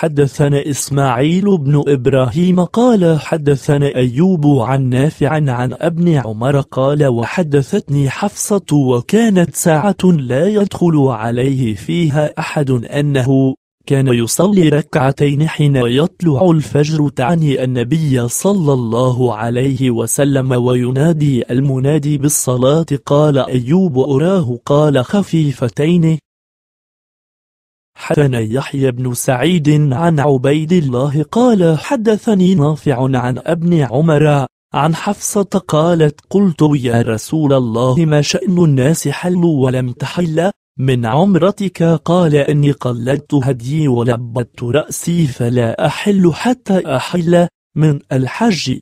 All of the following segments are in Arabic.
حدثنا إسماعيل بن إبراهيم قال حدثنا أيوب عن نافع عن ابن عمر قال وحدثتني حفصة وكانت ساعة لا يدخل عليه فيها أحد أنه كان يصلي ركعتين حين يطلع الفجر تعني النبي صلى الله عليه وسلم وينادي المنادي بالصلاة قال أيوب أراه قال خفيفتين حدثنا يحيى بن سعيد عن عبيد الله قال حدثني نافع عن ابن عمر عن حفصة قالت قلت يا رسول الله ما شأن الناس حلوا ولم تحل من عمرتك قال إني قلدت هدي ولبت رأسي فلا أحل حتى أحل من الحج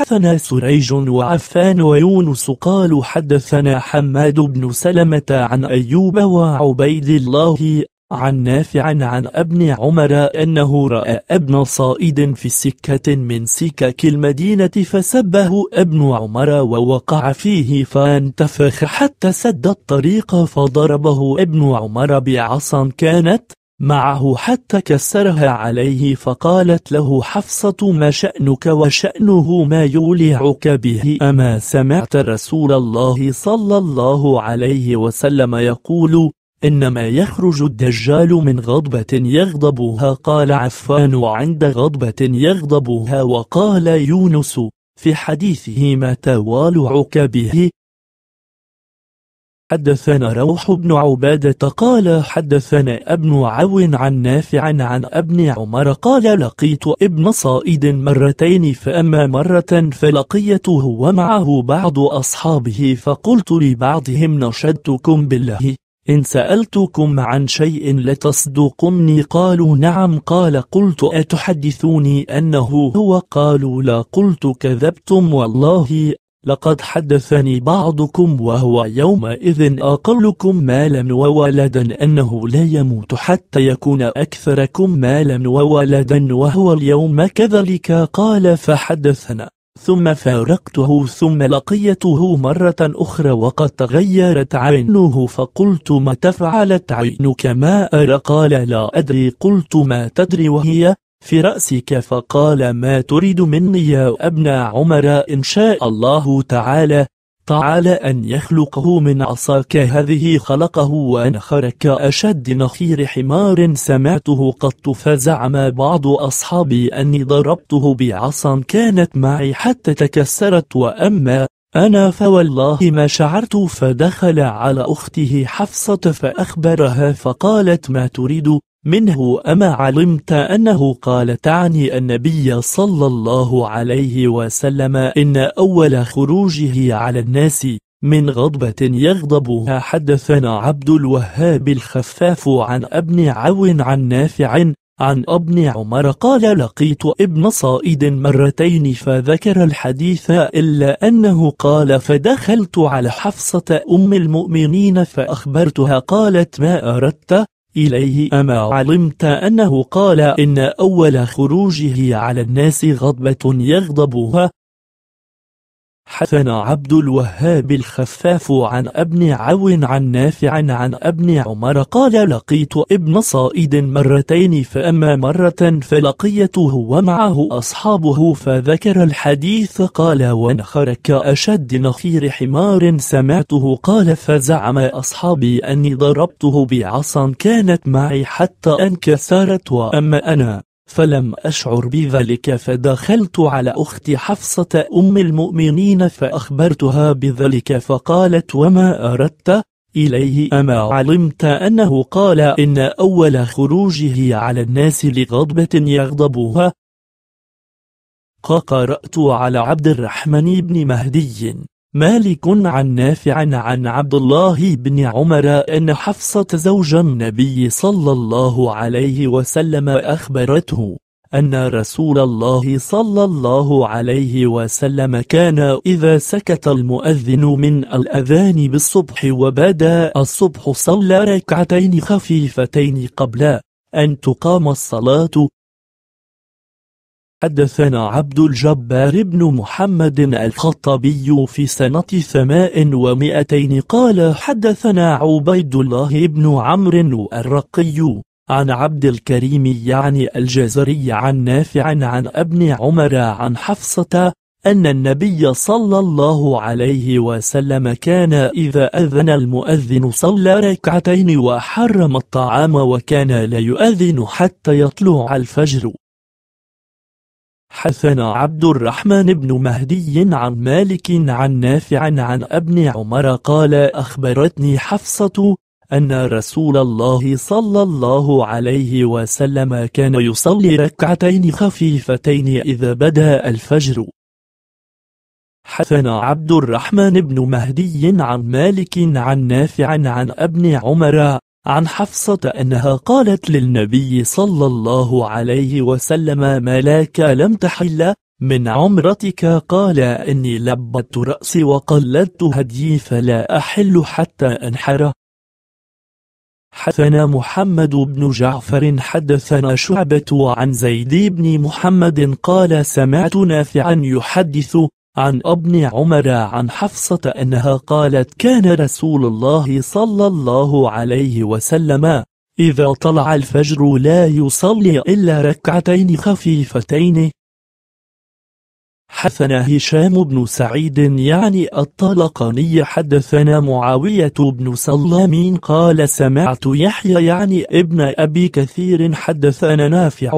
حدثنا سريج وعفان ويونس قالوا حدثنا حماد بن سلمة عن أيوب وعبيد الله عن نافع عن ابن عمر أنه رأى ابن صائد في سكة من سكك المدينة فسبه ابن عمر ووقع فيه فانتفخ حتى سد الطريق فضربه ابن عمر بعصا كانت معه حتى كسرها عليه فقالت له حفصة ما شأنك وشأنه ما يولعك به أما سمعت رسول الله صلى الله عليه وسلم يقول إنما يخرج الدجال من غضبة يغضبها قال عفان عند غضبة يغضبها وقال يونس في حديثه ما توالعك به حدثنا روح بن عبادة قال حدثنا ابن عون عن نافع عن ابن عمر قال لقيت ابن صائد مرتين فأما مرة فلقيته ومعه بعض أصحابه فقلت لبعضهم نشدتكم بالله إن سألتكم عن شيء لتصدقني قالوا نعم قال قلت أتحدثوني أنه هو قالوا لا قلت كذبتم والله لقد حدثني بعضكم وهو يومئذ أقلكم مالا وولدا أنه لا يموت حتى يكون أكثركم مالا وولدا وهو اليوم كذلك قال فحدثنا ثم فارقته ثم لقيته مرة أخرى وقد تغيرت عينه فقلت ما تفعلت عينك ما أرى قال لا أدري قلت ما تدري وهي في رأسك فقال ما تريد مني يا ابن عمر إن شاء الله تعالى تعالى أن يخلقه من عصاك هذه خلقه وأنخرك أشد نخير حمار سمعته قط فزعم بعض أصحابي أني ضربته بعصا كانت معي حتى تكسرت وأما أنا فوالله ما شعرت فدخل على أخته حفصة فأخبرها فقالت ما تريد منه أما علمت أنه قال تعني النبي صلى الله عليه وسلم إن أول خروجه على الناس من غضبة يغضبها حدثنا عبد الوهاب الخفاف عن ابن عو عن نافع عن ابن عمر قال لقيت ابن صائد مرتين فذكر الحديث إلا أنه قال فدخلت على حفصة أم المؤمنين فأخبرتها قالت ما أردت إليه أما علمت أنه قال إن أول خروجه على الناس غضبة يغضبها حسن عبد الوهاب الخفاف عن ابن عون عن نافع عن ابن عمر قال لقيت ابن صائد مرتين فأما مرة فلقيته ومعه أصحابه فذكر الحديث قال ونخرك اشد نخير حمار سمعته قال فزعم أصحابي أني ضربته بعصا كانت معي حتى انكسرت وأما أنا فلم أشعر بذلك فدخلت على أختي حفصة أم المؤمنين فأخبرتها بذلك فقالت وما أردت إليه أما علمت أنه قال إن أول خروجه على الناس لغضبة يغضبها قرأت على عبد الرحمن بن مهدي مالك عن نافع عن عبد الله بن عمر أن حفصة زوج النبي صلى الله عليه وسلم أخبرته أن رسول الله صلى الله عليه وسلم كان إذا سكت المؤذن من الأذان بالصبح وبدا الصبح صلى ركعتين خفيفتين قبل أن تقام الصلاة حدثنا عبد الجبار بن محمد الخطبي في سنة ثماء ومائتين قال حدثنا عبيد الله بن عمرو الرقي عن عبد الكريم يعني الجزري عن نافع عن ابن عمر عن حفصة أن النبي صلى الله عليه وسلم كان إذا أذن المؤذن صلى ركعتين وحرم الطعام وكان لا يؤذن حتى يطلع الفجر حدثنا عبد الرحمن بن مهدي عن مالك عن نافع عن ابن عمر قال أخبرتني حفصة أن رسول الله صلى الله عليه وسلم كان يصلي ركعتين خفيفتين إذا بدا الفجر حدثنا عبد الرحمن بن مهدي عن مالك عن نافع عن ابن عمر عن حفصة أنها قالت للنبي صلى الله عليه وسلم ما لك لم تحل من عمرتك قال إني لبت رأسي وقلدت هديي فلا أحل حتى أنحر حدثنا محمد بن جعفر حدثنا شعبة عن زيد بن محمد قال سمعت نافعا يحدث عن ابن عمر عن حفصة أنها قالت كان رسول الله صلى الله عليه وسلم إذا طلع الفجر لا يصلي إلا ركعتين خفيفتين حثنا هشام بن سعيد يعني الطلقاني حدثنا معاوية بن سلامين قال سمعت يحيى يعني ابن أبي كثير حدثنا نافع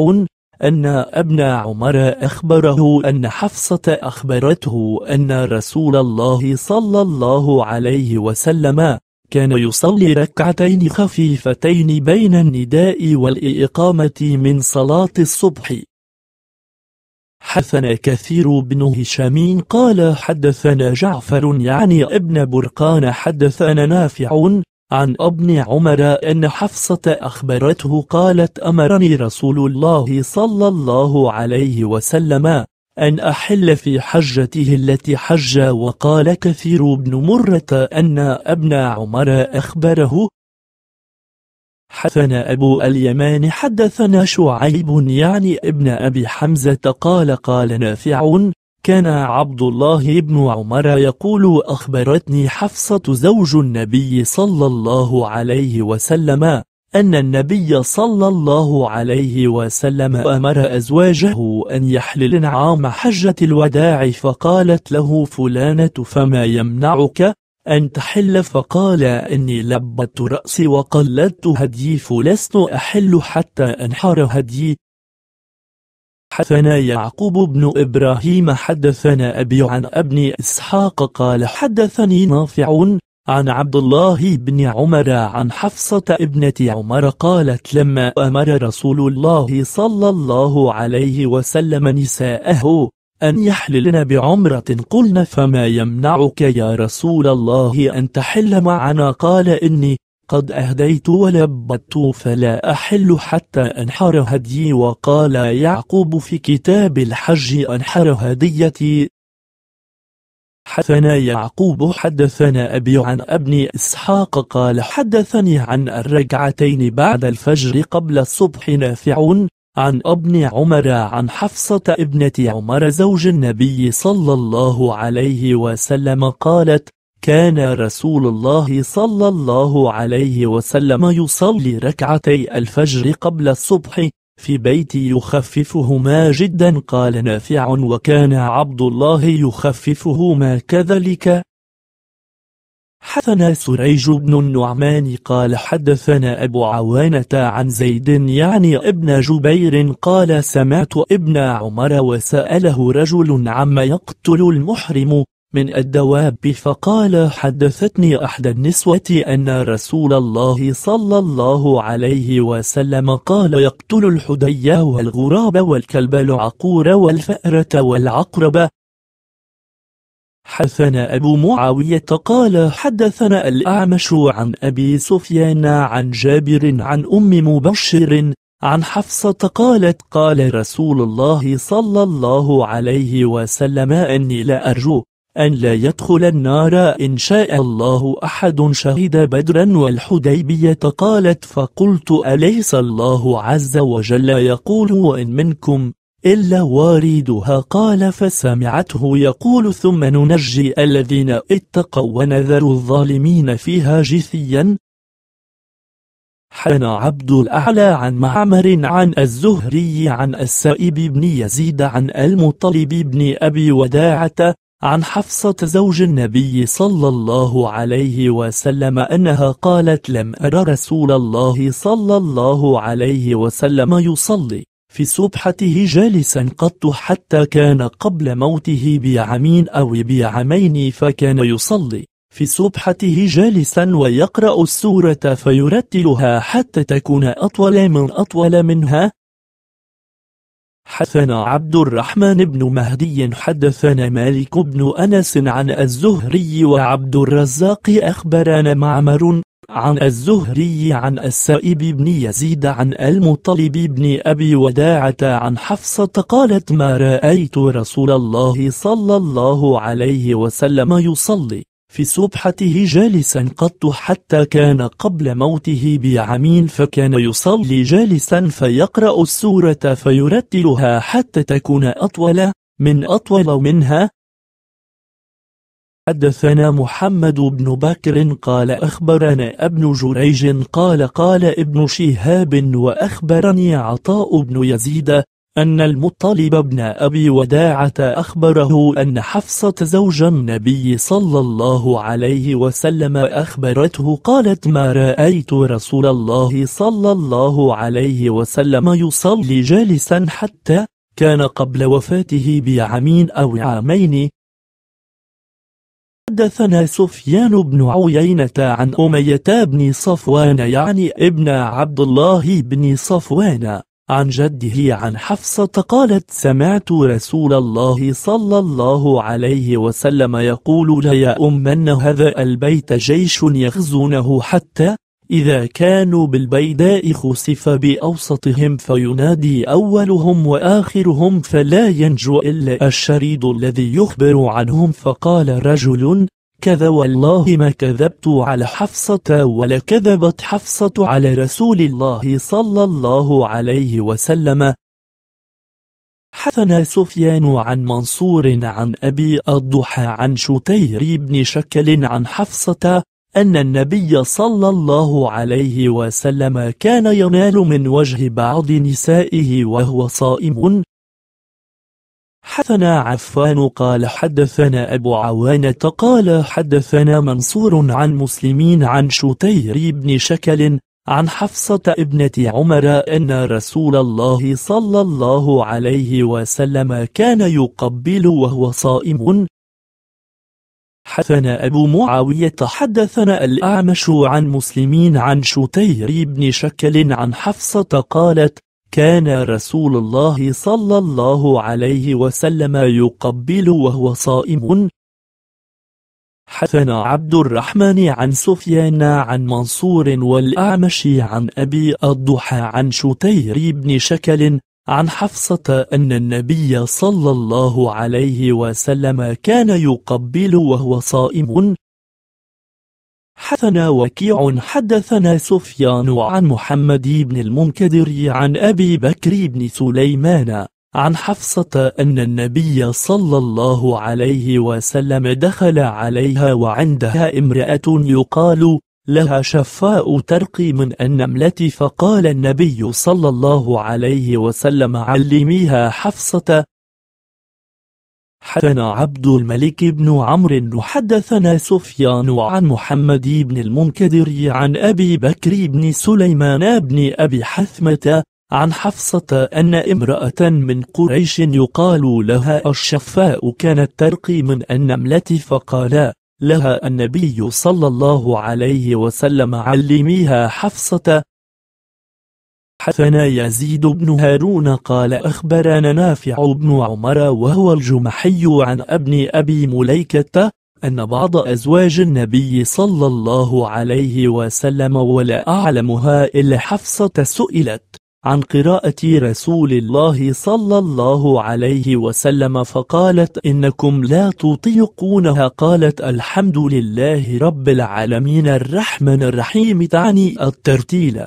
أن ابن عمر أخبره أن حفصة أخبرته أن رسول الله صلى الله عليه وسلم كان يصلي ركعتين خفيفتين بين النداء والإقامة من صلاة الصبح حدثنا كثير بن هشام قال حدثنا جعفر يعني ابن برقان حدثنا نافع عن ابن عمر أن حفصة أخبرته قالت أمرني رسول الله صلى الله عليه وسلم أن أحل في حجته التي حج وقال كثير بن مرة أن ابن عمر أخبره حدثنا أبو اليمان حدثنا شعيب يعني ابن أبي حمزة قال قال نافع كان عبد الله بن عمر يقول أخبرتني حفصة زوج النبي صلى الله عليه وسلم أن النبي صلى الله عليه وسلم أمر أزواجه أن يحللن عام حجة الوداع فقالت له فلانة فما يمنعك أن تحل فقال إني لبت رأسي وقلدت هدي فلست أحل حتى أنحر هدي حدثنا يعقوب بن إبراهيم حدثنا أبي عن ابن إسحاق قال حدثني نافع عن عبد الله بن عمر عن حفصة ابنة عمر قالت لما أمر رسول الله صلى الله عليه وسلم نساءه أن يحللن بعمرة قلنا فما يمنعك يا رسول الله أن تحل معنا قال إني قد أهديت ولبت فلا أحل حتى أنحر هديي وقال يعقوب في كتاب الحج أنحر هديتي حدثنا يعقوب حدثنا أبي عن ابن إسحاق قال حدثني عن الركعتين بعد الفجر قبل الصبح نافع عن ابن عمر عن حفصة ابنة عمر زوج النبي صلى الله عليه وسلم قالت كان رسول الله صلى الله عليه وسلم يصلي ركعتي الفجر قبل الصبح في بيتي يخففهما جدا قال نافع وكان عبد الله يخففهما كذلك حدثنا سريج بن النعمان قال حدثنا أبو عوانة عن زيد يعني ابن جبير قال سمعت ابن عمر وسأله رجل عما يقتل المحرم من الدواب فقال حدثتني أحد النسوة أن رسول الله صلى الله عليه وسلم قال يقتل الحدي والغراب والكلب العقور والفأرة والعقرب حدثنا أبو معاوية قال حدثنا الأعمش عن أبي سفيان عن جابر عن أم مبشر عن حفصة قالت قال رسول الله صلى الله عليه وسلم أني لا أرجو أن لا يدخل النار إن شاء الله أحد شهد بدرا والحديبية قالت فقلت أليس الله عز وجل يقول وإن منكم إلا واردها قال فسمعته يقول ثم ننجي الذين اتقوا ونذر الظالمين فيها جثيا حن عبد الأعلى عن معمر عن الزهري عن السائب بن يزيد عن المطلب بن أبي وداعة عن حفصة زوج النبي صلى الله عليه وسلم أنها قالت لم أرى رسول الله صلى الله عليه وسلم يصلي في سبحته جالسا قط حتى كان قبل موته بعامين أو بعامين فكان يصلي في سبحته جالسا ويقرأ السورة فيرتلها حتى تكون أطول من أطول منها حدثنا عبد الرحمن بن مهدي حدثنا مالك بن أنس عن الزهري وعبد الرزاق أخبرنا معمر عن الزهري عن السائب بن يزيد عن المطلب بن أبي وداعة عن حفصة قالت ما رأيت رسول الله صلى الله عليه وسلم يصلي في سبحته جالسا قط حتى كان قبل موته بعمين فكان يصلي جالسا فيقرأ السورة فيرتلها حتى تكون أطول من أطول منها حدثنا محمد بن بكر قال أخبرنا ابن جريج قال قال ابن شهاب وأخبرني عطاء بن يزيد أن المطلب بن أبي وداعة أخبره أن حفصة زوج النبي صلى الله عليه وسلم أخبرته قالت ما رأيت رسول الله صلى الله عليه وسلم يصلي جالسا حتى كان قبل وفاته بعامين أو عامين حدثنا سفيان بن عيينة عن أمية بن صفوان يعني ابن عبد الله بن صفوان عن جده عن حفصة قالت سمعت رسول الله صلى الله عليه وسلم يقول أن هذا البيت جيش يغزونه حتى إذا كانوا بالبيداء خسف بأوسطهم فينادي أولهم وآخرهم فلا ينجو إلا الشريد الذي يخبر عنهم فقال رجل كذا والله ما كذبت على حفصة ولا كذبت حفصة على رسول الله صلى الله عليه وسلم حثنا سفيان عن منصور عن أبي الضحى عن شتير بن شكل عن حفصة أن النبي صلى الله عليه وسلم كان ينال من وجه بعض نسائه وهو صائم حدثنا عفان قال حدثنا أبو عوانة قال حدثنا منصور عن مسلمين عن شتير بن شكل عن حفصة ابنة عمر أن رسول الله صلى الله عليه وسلم كان يقبل وهو صائم حدثنا أبو معاوية حدثنا الأعمش عن مسلمين عن شتير بن شكل عن حفصة قالت كان رسول الله صلى الله عليه وسلم يقبل وهو صائم حدثنا عبد الرحمن عن سفيان عن منصور والأعمش عن أبي الضحى عن شتير بن شكل عن حفصة أن النبي صلى الله عليه وسلم كان يقبل وهو صائم حدثنا وكيع حدثنا سفيان عن محمد بن المنكدر عن أبي بكر بن سليمان عن حفصة أن النبي صلى الله عليه وسلم دخل عليها وعندها امرأة يقال لها شفاء ترقي من النملة فقال النبي صلى الله عليه وسلم علميها حفصة حدثنا عبد الملك بن عمرو وحدثنا سفيان عن محمد بن المنكدر عن أبي بكر بن سليمان بن أبي حثمة عن حفصة أن امرأة من قريش يقال لها الشفاء كانت ترقي من النملة فقال لها النبي صلى الله عليه وسلم علميها حفصة حدثنا يزيد بن هارون قال أخبرنا نافع بن عمر وهو الجمحي عن ابن أبي مليكة أن بعض أزواج النبي صلى الله عليه وسلم ولا أعلمها إلا حفصة سئلت عن قراءة رسول الله صلى الله عليه وسلم فقالت إنكم لا تطيقونها قالت الحمد لله رب العالمين الرحمن الرحيم تعني الترتيل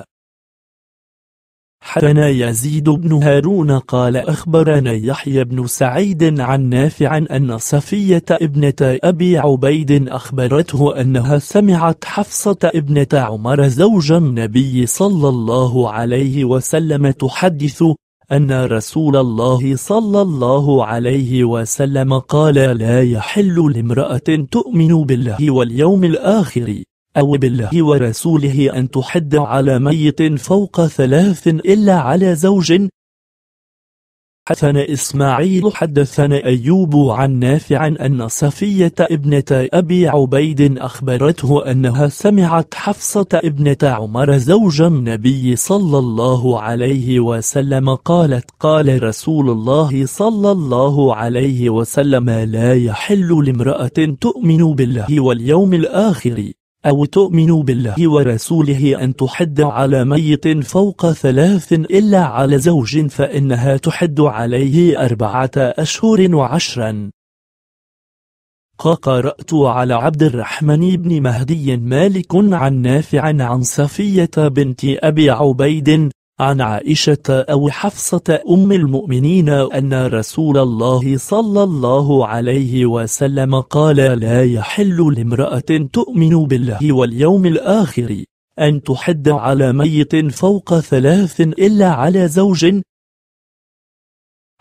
حدثنا يزيد بن هارون قال أخبرنا يحيى بن سعيد عن نافع أن صفية ابنة أبي عبيد أخبرته أنها سمعت حفصة ابنة عمر زوج النبي صلى الله عليه وسلم تحدث أن رسول الله صلى الله عليه وسلم قال لا يحل لامرأة تؤمن بالله واليوم الآخر أو بالله ورسوله أن تحد على ميت فوق ثلاث إلا على زوج حدثنا إسماعيل حدثنا أيوب عن نافع أن صفية ابنة أبي عبيد أخبرته أنها سمعت حفصة ابنة عمر زوج النبي صلى الله عليه وسلم قالت قال رسول الله صلى الله عليه وسلم لا يحل لامرأة تؤمن بالله واليوم الآخر أو تؤمن بالله ورسوله أن تحد على ميت فوق ثلاث إلا على زوج فإنها تحد عليه أربعة أشهر وعشرا قرأت على عبد الرحمن بن مهدي مالك عن نافع عن صفية بنت أبي عبيد عن عائشة أو حفصة أم المؤمنين أن رسول الله صلى الله عليه وسلم قال لا يحل لامرأة تؤمن بالله واليوم الآخر أن تحد على ميت فوق ثلاث إلا على زوج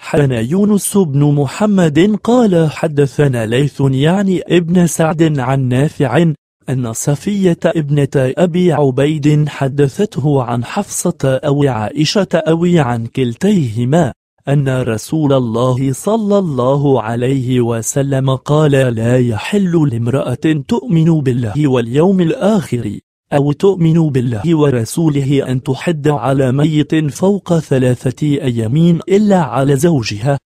حدثنا يونس بن محمد قال حدثنا ليث يعني ابن سعد عن نافع أن صفية ابنة أبي عبيد حدثته عن حفصة أو عائشة أو عن كلتيهما أن رسول الله صلى الله عليه وسلم قال لا يحل لامرأة تؤمن بالله واليوم الآخر أو تؤمن بالله ورسوله أن تحد على ميت فوق ثلاثة أيام إلا على زوجها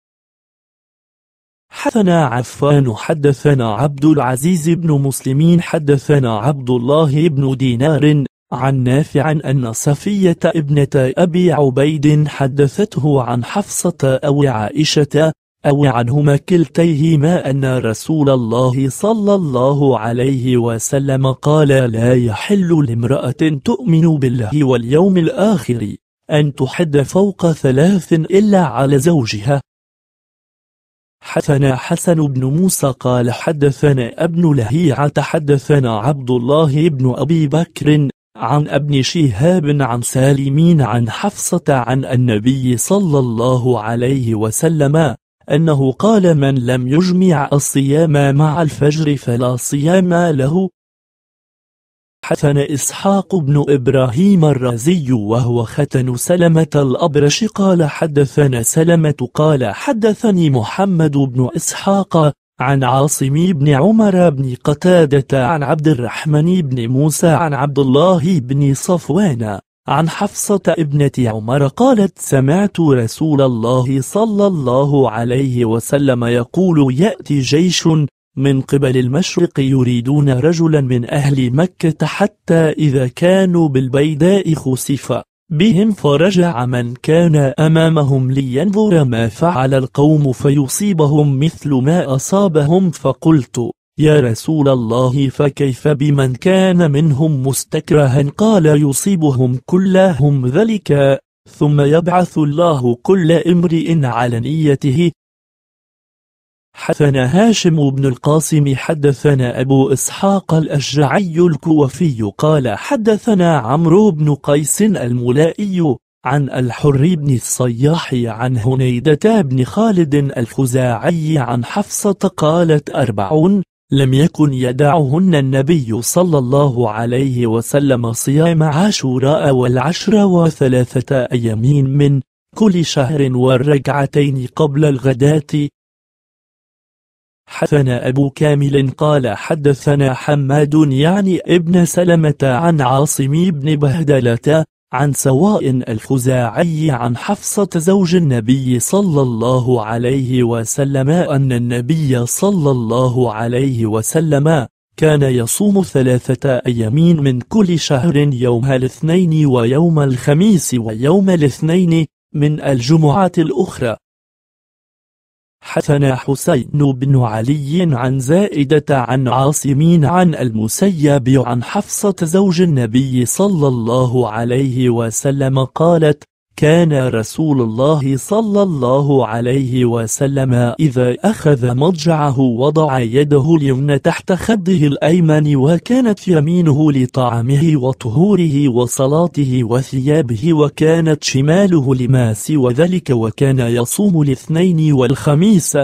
حدثنا عفان حدثنا عبد العزيز بن مسلمين حدثنا عبد الله بن دينار عن نافع أن صفية ابنة أبي عبيد حدثته عن حفصة أو عائشة أو عنهما كلتيهما أن رسول الله صلى الله عليه وسلم قال لا يحل لامرأة تؤمن بالله واليوم الآخر أن تحد فوق ثلاث إلا على زوجها حدثنا حسن بن موسى قال حدثنا ابن لهيعة حدثنا عبد الله بن أبي بكر عن ابن شهاب عن سالمين عن حفصة عن النبي صلى الله عليه وسلم أنه قال من لم يجمع الصيام مع الفجر فلا صيام له حسن إسحاق بن إبراهيم الرازي وهو ختن سلمة الأبرش قال حدثنا سلمة قال حدثني محمد بن إسحاق عن عاصم بن عمر بن قتادة عن عبد الرحمن بن موسى عن عبد الله بن صفوان عن حفصة ابنة عمر قالت سمعت رسول الله صلى الله عليه وسلم يقول يأتي جيش من قبل المشرق يريدون رجلا من أهل مكة حتى إذا كانوا بالبيداء خسف بهم فرجع من كان أمامهم لينظر ما فعل القوم فيصيبهم مثل ما أصابهم فقلت يا رسول الله فكيف بمن كان منهم مستكرها قال يصيبهم كلهم ذلك ثم يبعث الله كل امرئ على نيته حدثنا هاشم بن القاسم حدثنا أبو إسحاق الأشجعي الكوفي قال حدثنا عمرو بن قيس الملائي عن الحر بن الصياح عن هنيدة بن خالد الخزاعي عن حفصة قالت أربعون لم يكن يدعهن النبي صلى الله عليه وسلم صيام عاشوراء والعشر وثلاثة أيام من كل شهر والركعتين قبل الغداة حدثنا أبو كامل قال حدثنا حماد يعني ابن سلمة عن عاصم بن بهدلة عن سواء الخزاعي عن حفصة زوج النبي صلى الله عليه وسلم أن النبي صلى الله عليه وسلم كان يصوم ثلاثة أيام من كل شهر يوم الاثنين ويوم الخميس ويوم الاثنين من الجمعة الأخرى حثنا حسين بن علي عن زائدة عن عاصمين عن المسيب عن حفصة زوج النبي صلى الله عليه وسلم قالت كان رسول الله صلى الله عليه وسلم إذا أخذ مضجعه وضع يده اليمنى تحت خده الأيمن وكانت يمينه لطعامه وطهوره وصلاته وثيابه وكانت شماله لما سوى ذلك وكان يصوم الاثنين والخميس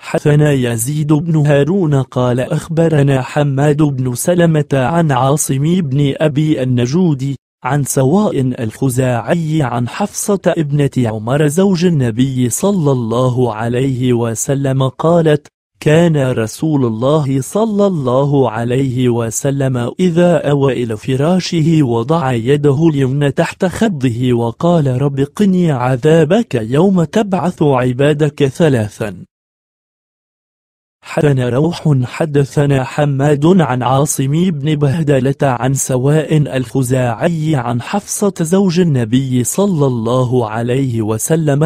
حدثنا يزيد بن هارون قال أخبرنا حماد بن سلمة عن عاصم بن أبي النجود عن سواء الخزاعي عن حفصة ابنة عمر زوج النبي صلى الله عليه وسلم قالت كان رسول الله صلى الله عليه وسلم إذا أوى إلى فراشه وضع يده اليمنى تحت خده وقال رب قني عذابك يوم تبعث عبادك ثلاثا حدثنا روح حدثنا حماد عن عاصم بن بهدلة عن سواء الخزاعي عن حفصة زوج النبي صلى الله عليه وسلم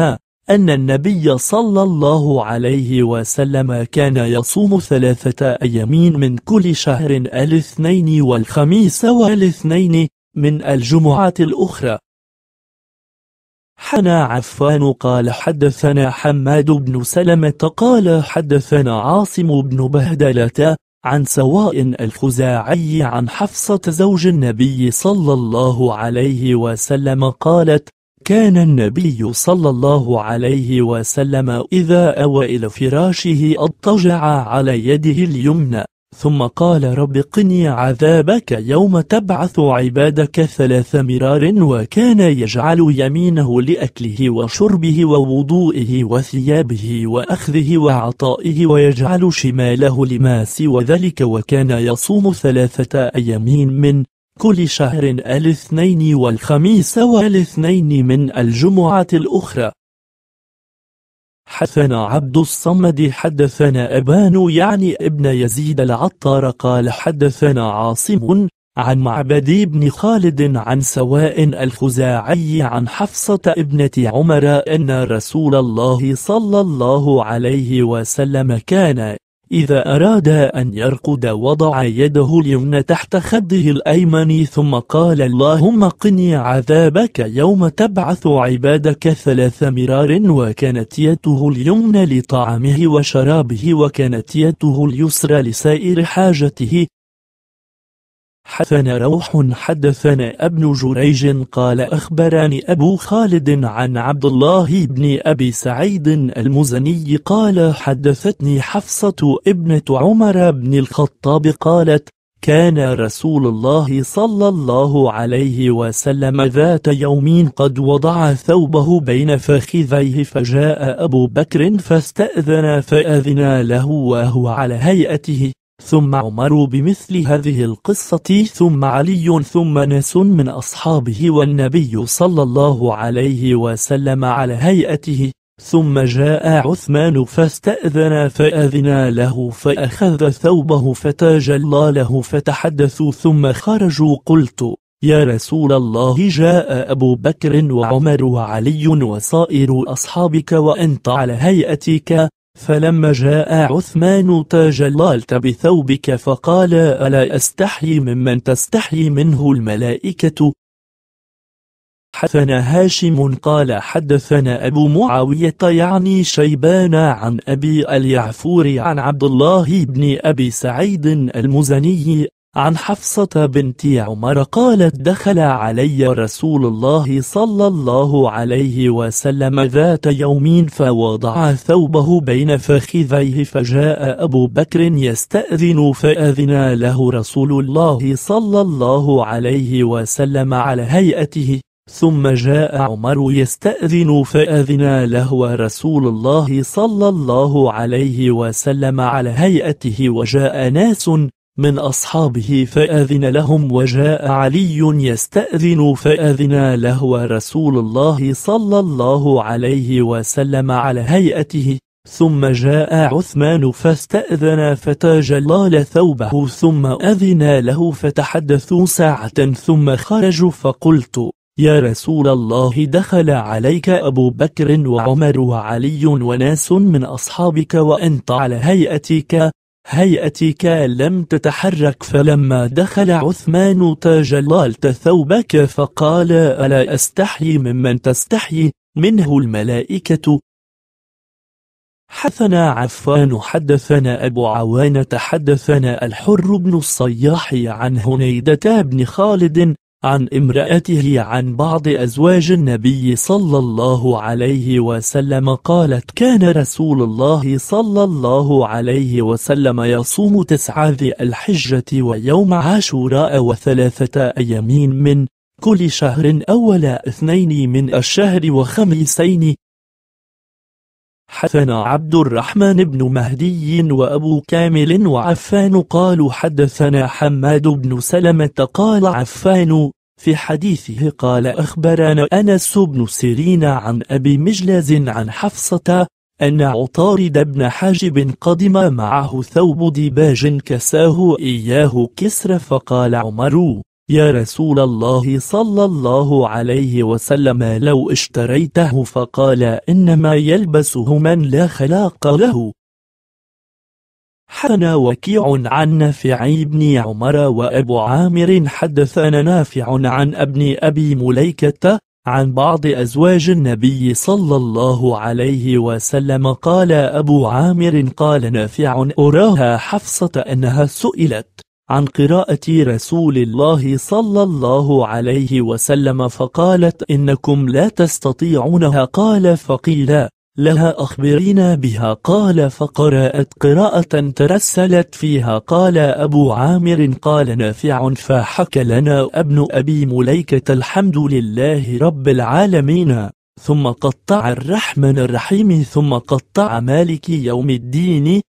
أن النبي صلى الله عليه وسلم كان يصوم ثلاثة أيام من كل شهر الاثنين والخميس والاثنين من الجمعة الأخرى حنا عفان قال حدثنا حماد بن سلمة قال حدثنا عاصم بن بهدلة عن سواء الخزاعي عن حفصة زوج النبي صلى الله عليه وسلم قالت كان النبي صلى الله عليه وسلم إذا أوى إلى فراشه اضطجع على يده اليمنى ثم قال رب قني عذابك يوم تبعث عبادك ثلاث مرار وكان يجعل يمينه لأكله وشربه ووضوئه وثيابه وأخذه وعطائه ويجعل شماله لما سوى ذلك وكان يصوم ثلاثة أيام من كل شهر الاثنين والخميس والاثنين من الجمعة الأخرى حدثنا عبد الصمد حدثنا أبان يعني ابن يزيد العطار قال حدثنا عاصم عن معبد بن خالد عن سواء الخزاعي عن حفصة ابنة عمر أن رسول الله صلى الله عليه وسلم كان إذا أراد أن يرقد وضع يده اليمنى تحت خده الأيمن ثم قال اللهم قني عذابك يوم تبعث عبادك ثلاث مرار وكانت يده اليمنى لطعامه وشرابه وكانت يده اليسرى لسائر حاجته حدثنا روح حدثنا ابن جريج قال أخبرني أبو خالد عن عبد الله بن أبي سعيد المزني قال حدثتني حفصة ابنة عمر بن الخطاب قالت كان رسول الله صلى الله عليه وسلم ذات يوم قد وضع ثوبه بين فخذيه فجاء أبو بكر فاستأذن فأذن له وهو على هيئته ثم عمر بمثل هذه القصة ثم علي ثم ناس من أصحابه والنبي صلى الله عليه وسلم على هيئته ثم جاء عثمان فاستأذن فأذن له فأخذ ثوبه فتجلى له فتحدثوا ثم خرجوا قلت يا رسول الله جاء أبو بكر وعمر وعلي وصائر أصحابك وأنت على هيئتك فلما جاء عثمان تجللت بثوبك فقال ألا أستحي ممن تستحي منه الملائكة حدثنا هاشم قال حدثنا أبو معاوية يعني شيبان عن أبي اليعفور عن عبد الله بن أبي سعيد المزني عن حفصة بنت عمر قالت دخل علي رسول الله صلى الله عليه وسلم ذات يوم فوضع ثوبه بين فخذيه فجاء أبو بكر يستأذن فأذن له رسول الله صلى الله عليه وسلم على هيئته ثم جاء عمر يستأذن فأذن له رسول الله صلى الله عليه وسلم على هيئته وجاء ناس من أصحابه فآذن لهم وجاء علي يستأذن فآذن له رسول الله صلى الله عليه وسلم على هيئته ثم جاء عثمان فاستأذن فتجلال ثوبه ثم أذن له فتحدثوا ساعة ثم خرجوا فقلت يا رسول الله دخل عليك أبو بكر وعمر وعلي وناس من أصحابك وأنت على هيئتك هيئتك لم تتحرك فلما دخل عثمان تجللت ثوبك فقال ألا أستحي ممن تستحي منه الملائكة حثنا عفان حدثنا أبو عوانة حدثنا الحر بن الصياح عن هنيدة بن خالد عن امرأته عن بعض أزواج النبي صلى الله عليه وسلم قالت كان رسول الله صلى الله عليه وسلم يصوم تسعة ذي الحجة ويوم عاشوراء وثلاثة أيام من كل شهر أول اثنين من الشهر وخميسين حدثنا عبد الرحمن بن مهدي وأبو كامل وعفان قالوا حدثنا حماد بن سلمة قال عفان في حديثه قال أخبرنا أنس بن سيرين عن أبي مجلز عن حفصة أن عطارد بن حاجب قدم معه ثوب ديباج كساه إياه كسر فقال عمرو يا رسول الله صلى الله عليه وسلم لو اشتريته فقال إنما يلبسه من لا خلاق له حدثنا وكيع عن نافع بن عمر وأبو عامر حدثنا نافع عن ابن أبي مليكة عن بعض أزواج النبي صلى الله عليه وسلم قال أبو عامر قال نافع أراها حفصة أنها سئلت عن قراءة رسول الله صلى الله عليه وسلم فقالت إنكم لا تستطيعونها قال فقيل لها أخبرينا بها قال فقرأت قراءة ترسلت فيها قال أبو عامر قال نافع فحكى لنا ابن أبي مليكة الحمد لله رب العالمين ثم قطع الرحمن الرحيم ثم قطع مالك يوم الدين